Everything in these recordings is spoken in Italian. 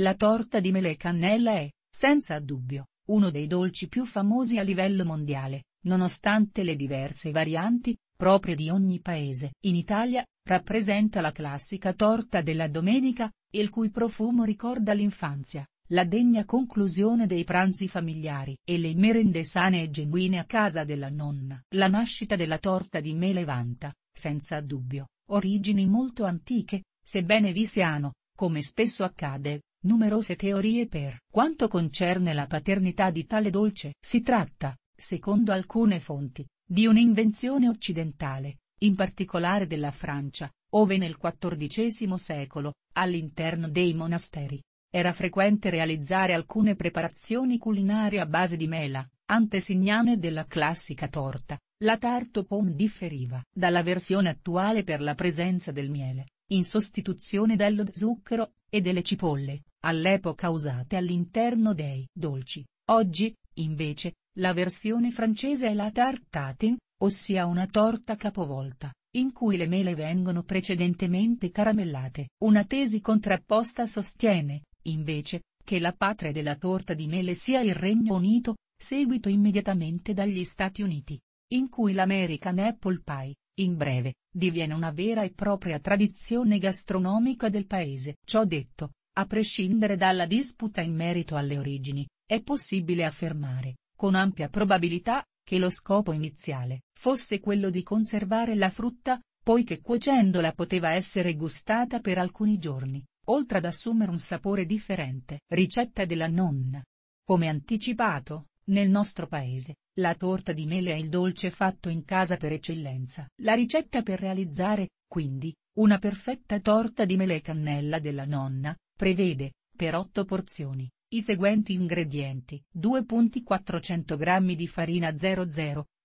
La torta di mele e cannella è, senza dubbio, uno dei dolci più famosi a livello mondiale, nonostante le diverse varianti, proprio di ogni paese. In Italia, rappresenta la classica torta della domenica, il cui profumo ricorda l'infanzia, la degna conclusione dei pranzi familiari e le merende sane e genuine a casa della nonna. La nascita della torta di mele vanta, senza dubbio, origini molto antiche, sebbene vi siano, come spesso accade, Numerose teorie per quanto concerne la paternità di tale dolce. Si tratta, secondo alcune fonti, di un'invenzione occidentale, in particolare della Francia, ove nel XIV secolo, all'interno dei monasteri, era frequente realizzare alcune preparazioni culinarie a base di mela, antesignane della classica torta, la tarte pomme differiva dalla versione attuale per la presenza del miele, in sostituzione dello zucchero, e delle cipolle, all'epoca usate all'interno dei dolci. Oggi, invece, la versione francese è la tarte tatin, ossia una torta capovolta, in cui le mele vengono precedentemente caramellate. Una tesi contrapposta sostiene, invece, che la patria della torta di mele sia il Regno Unito, seguito immediatamente dagli Stati Uniti, in cui l'American Apple Pie, in breve, diviene una vera e propria tradizione gastronomica del paese. Ciò detto, a prescindere dalla disputa in merito alle origini, è possibile affermare, con ampia probabilità, che lo scopo iniziale fosse quello di conservare la frutta, poiché cuocendola poteva essere gustata per alcuni giorni, oltre ad assumere un sapore differente. Ricetta della nonna. Come anticipato, nel nostro paese, la torta di mele è il dolce fatto in casa per eccellenza. La ricetta per realizzare, quindi, una perfetta torta di mele e cannella della nonna, Prevede, per 8 porzioni, i seguenti ingredienti, 2.400 g di farina 00,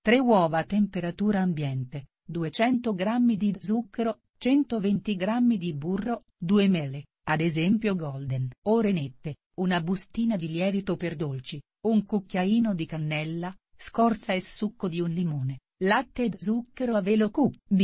3 uova a temperatura ambiente, 200 g di zucchero, 120 g di burro, 2 mele, ad esempio golden o renette, una bustina di lievito per dolci, un cucchiaino di cannella, scorza e succo di un limone, latte e zucchero a velo QB.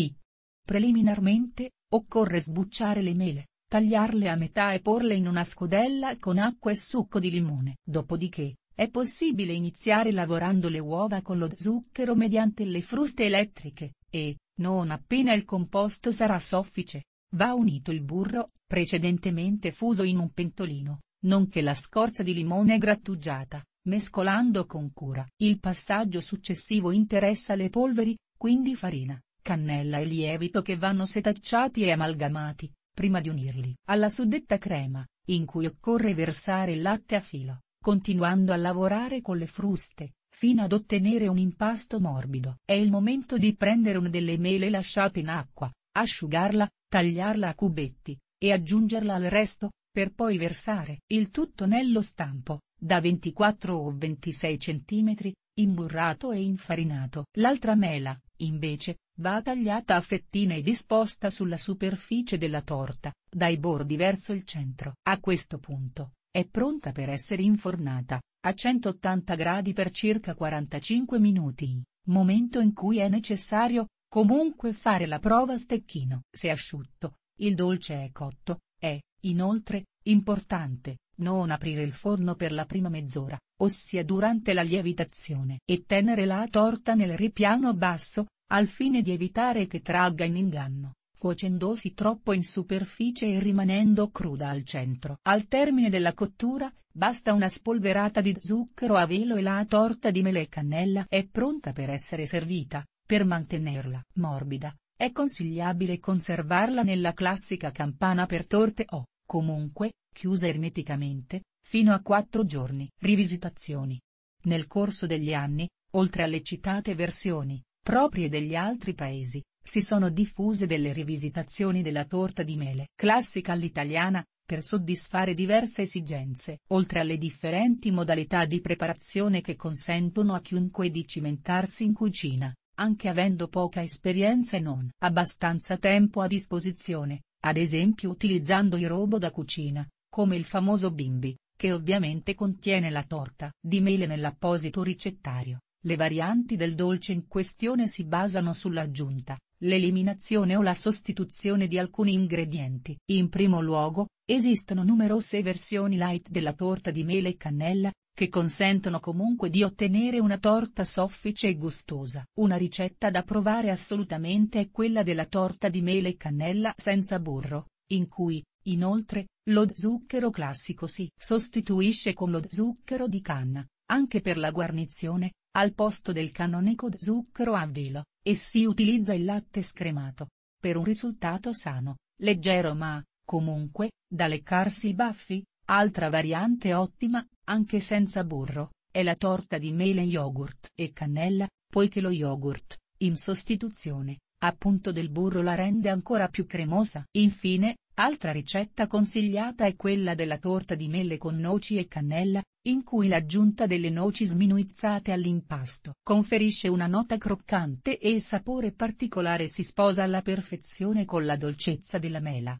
Preliminarmente, occorre sbucciare le mele, Tagliarle a metà e porle in una scodella con acqua e succo di limone. Dopodiché, è possibile iniziare lavorando le uova con lo zucchero mediante le fruste elettriche, e, non appena il composto sarà soffice, va unito il burro, precedentemente fuso in un pentolino, nonché la scorza di limone grattugiata, mescolando con cura. Il passaggio successivo interessa le polveri, quindi farina, cannella e lievito che vanno setacciati e amalgamati, prima di unirli alla suddetta crema, in cui occorre versare il latte a filo, continuando a lavorare con le fruste, fino ad ottenere un impasto morbido. È il momento di prendere una delle mele lasciate in acqua, asciugarla, tagliarla a cubetti, e aggiungerla al resto, per poi versare il tutto nello stampo, da 24 o 26 cm, imburrato e infarinato. L'altra mela, invece, Va tagliata a fettine e disposta sulla superficie della torta, dai bordi verso il centro. A questo punto, è pronta per essere infornata, a 180 gradi per circa 45 minuti, momento in cui è necessario, comunque fare la prova a stecchino. Se asciutto, il dolce è cotto, è, inoltre, importante, non aprire il forno per la prima mezz'ora, ossia durante la lievitazione, e tenere la torta nel ripiano basso, al fine di evitare che tragga in inganno, cuocendosi troppo in superficie e rimanendo cruda al centro. Al termine della cottura, basta una spolverata di zucchero a velo e la torta di mele e cannella è pronta per essere servita, per mantenerla morbida. È consigliabile conservarla nella classica campana per torte o, comunque, chiusa ermeticamente, fino a 4 giorni. Rivisitazioni. Nel corso degli anni, oltre alle citate versioni, proprie degli altri paesi, si sono diffuse delle rivisitazioni della torta di mele classica all'italiana, per soddisfare diverse esigenze, oltre alle differenti modalità di preparazione che consentono a chiunque di cimentarsi in cucina, anche avendo poca esperienza e non abbastanza tempo a disposizione, ad esempio utilizzando i robot da cucina, come il famoso bimbi, che ovviamente contiene la torta di mele nell'apposito ricettario. Le varianti del dolce in questione si basano sull'aggiunta, l'eliminazione o la sostituzione di alcuni ingredienti. In primo luogo, esistono numerose versioni light della torta di mele e cannella, che consentono comunque di ottenere una torta soffice e gustosa. Una ricetta da provare assolutamente è quella della torta di mele e cannella senza burro, in cui, inoltre, lo zucchero classico si sostituisce con lo zucchero di canna, anche per la guarnizione, al posto del canonico zucchero a velo, e si utilizza il latte scremato. Per un risultato sano, leggero ma, comunque, da leccarsi i baffi, altra variante ottima, anche senza burro, è la torta di mele yogurt e cannella, poiché lo yogurt, in sostituzione, appunto del burro la rende ancora più cremosa. Infine, Altra ricetta consigliata è quella della torta di mele con noci e cannella, in cui l'aggiunta delle noci sminuizzate all'impasto conferisce una nota croccante e il sapore particolare si sposa alla perfezione con la dolcezza della mela.